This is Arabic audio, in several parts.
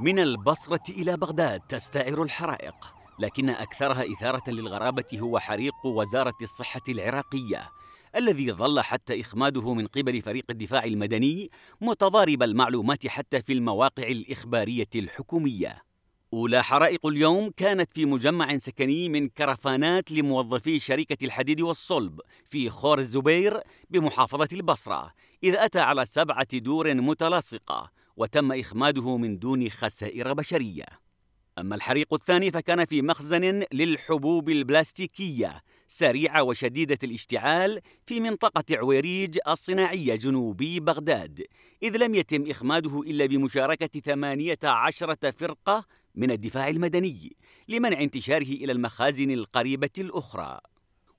من البصرة إلى بغداد تستعر الحرائق لكن أكثرها إثارة للغرابة هو حريق وزارة الصحة العراقية الذي ظل حتى إخماده من قبل فريق الدفاع المدني متضارب المعلومات حتى في المواقع الإخبارية الحكومية أولى حرائق اليوم كانت في مجمع سكني من كرفانات لموظفي شركة الحديد والصلب في خور الزبير بمحافظة البصرة إذ أتى على سبعة دور متلاصقة وتم إخماده من دون خسائر بشرية أما الحريق الثاني فكان في مخزن للحبوب البلاستيكية سريعة وشديدة الاشتعال في منطقة عويريج الصناعية جنوبي بغداد إذ لم يتم إخماده إلا بمشاركة ثمانية عشرة فرقة من الدفاع المدني لمنع انتشاره إلى المخازن القريبة الأخرى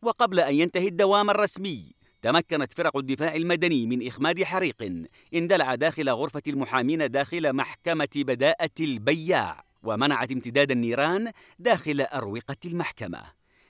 وقبل أن ينتهي الدوام الرسمي تمكنت فرق الدفاع المدني من إخماد حريق اندلع داخل غرفة المحامين داخل محكمة بداءة البياع ومنعت امتداد النيران داخل أروقة المحكمة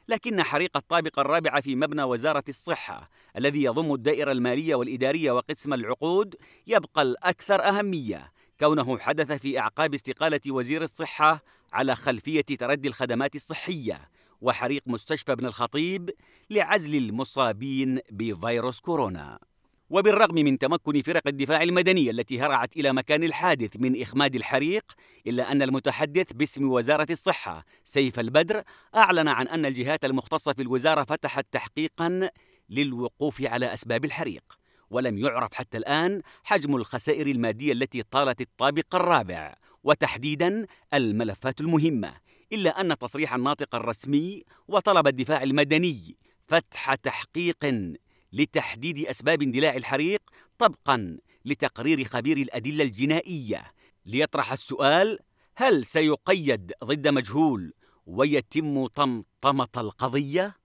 لكن حريق الطابق الرابع في مبنى وزارة الصحة الذي يضم الدائرة المالية والإدارية وقسم العقود يبقى الأكثر أهمية كونه حدث في أعقاب استقالة وزير الصحة على خلفية تردي الخدمات الصحية وحريق مستشفى ابن الخطيب لعزل المصابين بفيروس كورونا وبالرغم من تمكن فرق الدفاع المدنية التي هرعت إلى مكان الحادث من إخماد الحريق إلا أن المتحدث باسم وزارة الصحة سيف البدر أعلن عن أن الجهات المختصة في الوزارة فتحت تحقيقا للوقوف على أسباب الحريق ولم يعرف حتى الآن حجم الخسائر المادية التي طالت الطابق الرابع وتحديدا الملفات المهمة إلا أن تصريح الناطق الرسمي وطلب الدفاع المدني فتح تحقيق لتحديد أسباب اندلاع الحريق طبقا لتقرير خبير الأدلة الجنائية ليطرح السؤال هل سيقيد ضد مجهول ويتم طمطمة القضية؟